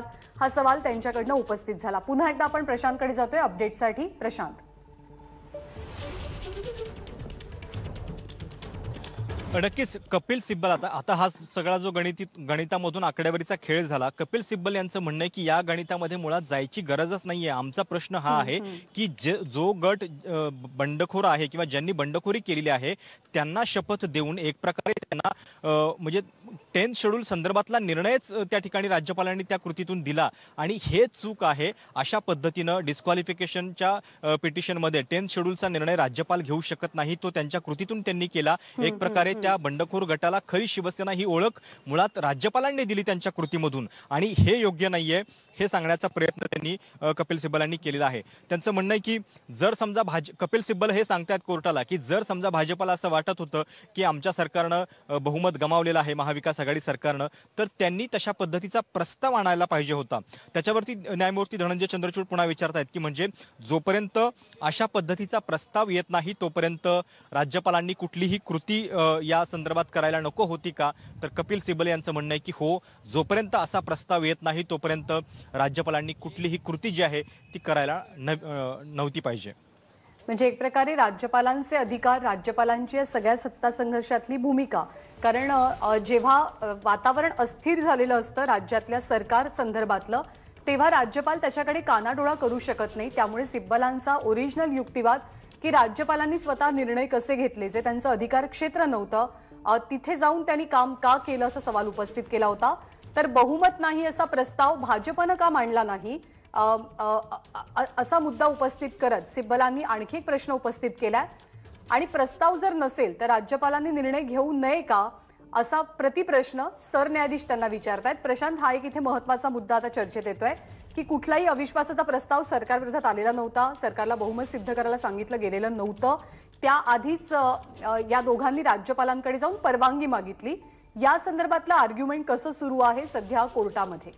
शकतात हा सवाल त्यांच्याकडनं उपस्थित झाला पुन्हा एकदा आपण प्रशांतकडे जातोय अपडेटसाठी प्रशांत नक्कीच कपिल सिब्बल आता आता हा सगळा जो गणिती गणितामधून आकडेवारीचा खेळ झाला कपिल सिब्बल यांचं म्हणणं आहे की या गणितामध्ये मुळात जायची गरजच नाहीये आमचा प्रश्न हा आहे की जो गट बंडखोर आहे किंवा ज्यांनी बंडखोरी केलेली आहे त्यांना शपथ देऊन एक प्रकारे त्यांना म्हणजे टेन्थ शेड्यूल संदर्भातला निर्णयच त्या ठिकाणी राज्यपालांनी त्या कृतीतून दिला आणि हे चूक आहे अशा पद्धतीनं डिस्क्वालिफिकेशनच्या पिटिशनमध्ये टेन्थ शेड्यूलचा निर्णय राज्यपाल घेऊ शकत नाही तो त्यांच्या कृतीतून त्यांनी केला एक प्रकारे त्या बंडखोर गटाला खरी शिवसेना ही ओळख मुळात राज्यपालांनी दिली त्यांच्या कृतीमधून आणि हे योग्य नाहीये हे सांगण्याचा प्रयत्न त्यांनी कपिल सिब्बलांनी केलेला आहे त्यांचं म्हणणं आहे की जर समजा भाज कपिल सिब्बल हे सांगतायत कोर्टाला की जर समजा भाजपाला असं वाटत होतं की आमच्या सरकारनं बहुमत गमावलेलं आहे महाविकास महाविकास आघाडी सरकारनं तर त्यांनी तशा पद्धतीचा प्रस्ताव आणायला पाहिजे होता त्याच्यावरती न्यायमूर्ती धनंजय चंद्रचूड पुन्हा विचारतायत की म्हणजे जोपर्यंत अशा पद्धतीचा प्रस्ताव येत नाही तोपर्यंत राज्यपालांनी कुठलीही कृती या संदर्भात करायला नको होती का तर कपिल सिबल यांचं म्हणणं आहे की हो जोपर्यंत असा प्रस्ताव येत नाही तोपर्यंत राज्यपालांनी कुठलीही कृती जी आहे ती करायला नव्हती पाहिजे म्हणजे एक प्रकारे राज्यपालांचे अधिकार राज्यपालांची सगळ्या सत्ता संघर्षातली भूमिका कारण जेव्हा वातावरण अस्थिर झालेलं असतं राज्यातल्या सरकार संदर्भातलं तेव्हा राज्यपाल त्याच्याकडे कानाडोळा करू शकत नाही त्यामुळे सिब्बलांचा ओरिजिनल युक्तिवाद की राज्यपालांनी स्वतः निर्णय कसे घेतले जे त्यांचं अधिकार क्षेत्र नव्हतं तिथे जाऊन त्यांनी काम का केलं असा सवाल उपस्थित केला होता तर बहुमत नाही असा प्रस्ताव भाजपनं का मांडला नाही असा मुद्दा उपस्थित करत सिब्बलांनी आणखी एक प्रश्न उपस्थित केलाय आणि प्रस्ताव जर नसेल तर राज्यपालांनी निर्णय घेऊ नये का असा प्रतिप्रश्न सरन्यायाधीश त्यांना विचारतायत प्रशांत हा एक इथे महत्वाचा मुद्दा आता चर्चेत येतोय की कुठलाही अविश्वासाचा प्रस्ताव सरकारविरोधात आलेला नव्हता सरकारला बहुमत सिद्ध करायला सांगितलं गेलेलं नव्हतं त्याआधीच या दोघांनी राज्यपालांकडे जाऊन परवानगी मागितली या संदर्भातलं आर्ग्युमेंट कसं सुरू आहे सध्या कोर्टामध्ये